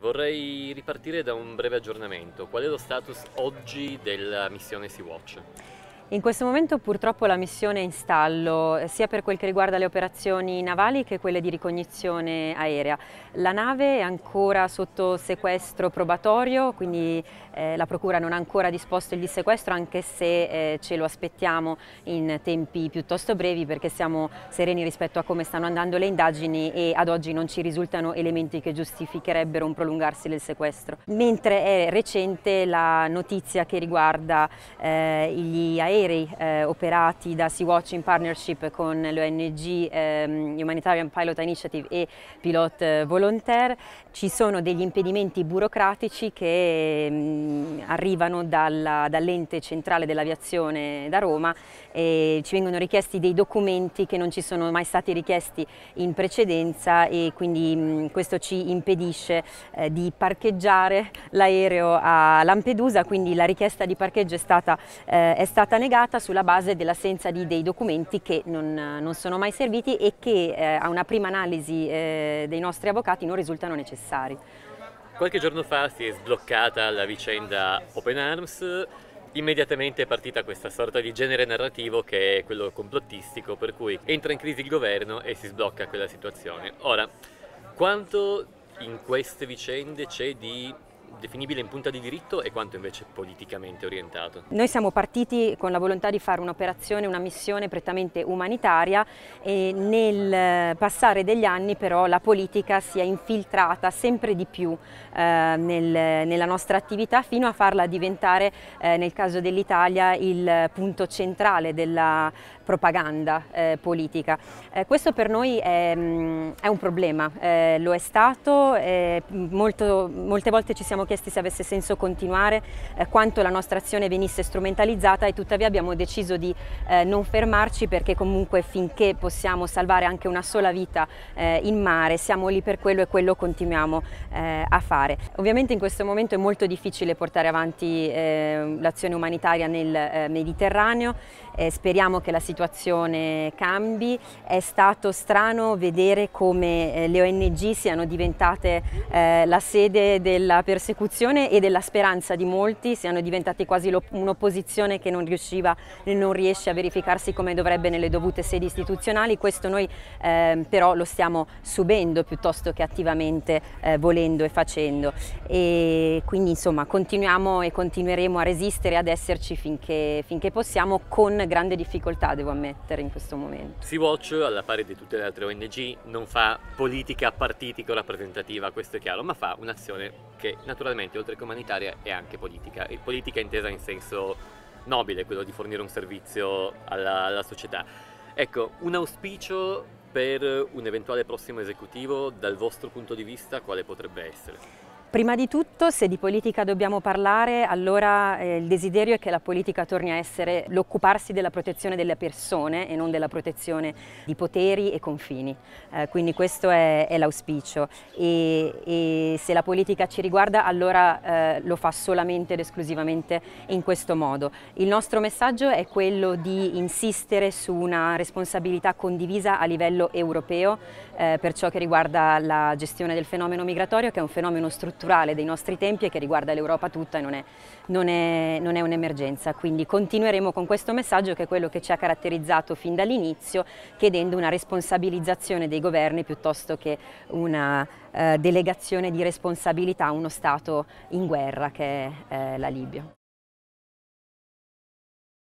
Vorrei ripartire da un breve aggiornamento. Qual è lo status oggi della missione Sea-Watch? In questo momento purtroppo la missione è in stallo, eh, sia per quel che riguarda le operazioni navali che quelle di ricognizione aerea. La nave è ancora sotto sequestro probatorio, quindi eh, la Procura non ha ancora disposto il dissequestro, anche se eh, ce lo aspettiamo in tempi piuttosto brevi perché siamo sereni rispetto a come stanno andando le indagini e ad oggi non ci risultano elementi che giustificherebbero un prolungarsi del sequestro. Mentre è recente la notizia che riguarda eh, gli aerei aerei eh, operati da Sea-Watch in partnership con l'ONG ehm, Humanitarian Pilot Initiative e Pilot eh, Volontaire. Ci sono degli impedimenti burocratici che mh, mm, arrivano dall'ente centrale dell'aviazione da Roma e ci vengono richiesti dei documenti che non ci sono mai stati richiesti in precedenza e quindi mh, mm, questo ci impedisce eh, di parcheggiare l'aereo a Lampedusa, quindi la richiesta di parcheggio è stata, eh, è stata negata negata sulla base dell'assenza di dei documenti che non, non, sono mai serviti e che eh, a una prima analisi eh, dei nostri avvocati non risultano necessari. Qualche giorno fa si è sbloccata la vicenda Open Arms, immediatamente è partita questa sorta di genere narrativo che è quello complottistico, per cui entra in crisi il governo e si sblocca quella situazione. Ora, quanto in queste vicende c'è di definibile in punta di diritto e quanto invece politicamente orientato? Noi siamo partiti con la volontà di fare un'operazione, una missione prettamente umanitaria e nel eh, passare degli anni però la politica si è infiltrata sempre di più eh, nel, nella nostra attività fino a farla diventare eh, nel caso dell'Italia il punto centrale della propaganda eh, politica. Eh, questo per noi è, mm, è un problema, eh, lo è stato, molto, molte volte ci siamo siamo chiesti se avesse senso continuare, eh, quanto la nostra azione venisse strumentalizzata e tuttavia abbiamo deciso di eh, non fermarci perché comunque finché possiamo salvare anche una sola vita eh, in mare siamo lì per quello e quello continuiamo eh, a fare. Ovviamente in questo momento è molto difficile portare avanti ehm, l'azione umanitaria nel eh, Mediterraneo, speriamo che la situazione cambi, è stato strano vedere come eh, le ONG siano diventate la sede della persecuzione persecuzione e della speranza di molti siano diventati quasi un'opposizione che non, riusciva, e non riesce a verificarsi come dovrebbe nelle dovute sedi istituzionali. Questo noi eh, però lo stiamo subendo piuttosto che attivamente eh, volendo e facendo. E quindi insomma continuiamo e continueremo a resistere ad esserci finché, finché possiamo con grande difficoltà, devo ammettere, in questo momento. Sea-Watch, alla pari di tutte le altre ONG, non fa politica partitico rappresentativa, questo è chiaro, ma fa un'azione che naturalmente naturalmente oltre che umanitaria è anche politica e politica intesa in senso nobile, quello di fornire un servizio alla, alla società. Ecco, un auspicio per un eventuale prossimo esecutivo dal vostro punto di vista quale potrebbe essere? Prima di tutto, se di politica dobbiamo parlare, allora eh, il desiderio è che la politica torni a essere l'occuparsi della protezione delle persone e non della protezione di poteri e confini. Eh, quindi questo è, è l'auspicio. E, e, se la politica ci riguarda, allora eh, lo fa solamente ed esclusivamente in questo modo. Il nostro messaggio è quello di insistere su una responsabilità condivisa a livello europeo eh, per ciò che riguarda la gestione del fenomeno migratorio, che è un fenomeno strutturale culturale dei nostri tempi e che riguarda l'Europa tutta e non è, non è, non è un'emergenza. Quindi continueremo con questo messaggio che è quello che ci ha caratterizzato fin dall'inizio, chiedendo una responsabilizzazione dei governi piuttosto che una eh, delegazione di responsabilità a uno Stato in guerra che è eh, la Libia.